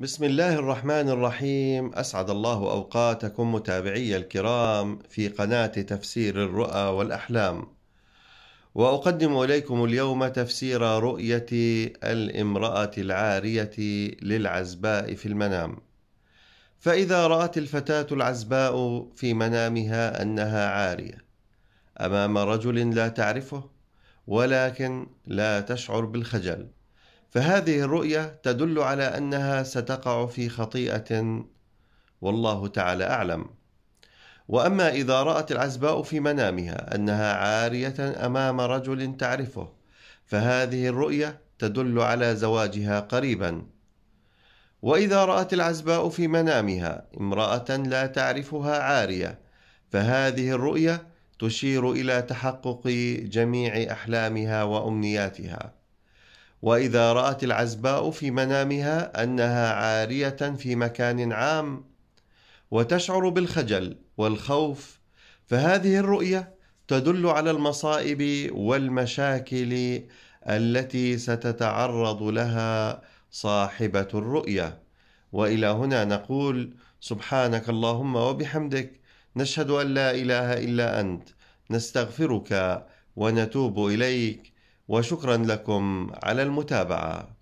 بسم الله الرحمن الرحيم أسعد الله أوقاتكم متابعي الكرام في قناة تفسير الرؤى والأحلام وأقدم إليكم اليوم تفسير رؤية الامرأة العارية للعزباء في المنام فإذا رأت الفتاة العزباء في منامها أنها عارية أمام رجل لا تعرفه ولكن لا تشعر بالخجل فهذه الرؤية تدل على أنها ستقع في خطيئة والله تعالى أعلم. وأما إذا رأت العزباء في منامها أنها عارية أمام رجل تعرفه، فهذه الرؤية تدل على زواجها قريبا. وإذا رأت العزباء في منامها امرأة لا تعرفها عارية، فهذه الرؤية تشير إلى تحقق جميع أحلامها وأمنياتها. وإذا رأت العزباء في منامها أنها عارية في مكان عام وتشعر بالخجل والخوف فهذه الرؤية تدل على المصائب والمشاكل التي ستتعرض لها صاحبة الرؤية وإلى هنا نقول سبحانك اللهم وبحمدك نشهد أن لا إله إلا أنت نستغفرك ونتوب إليك وشكرا لكم على المتابعه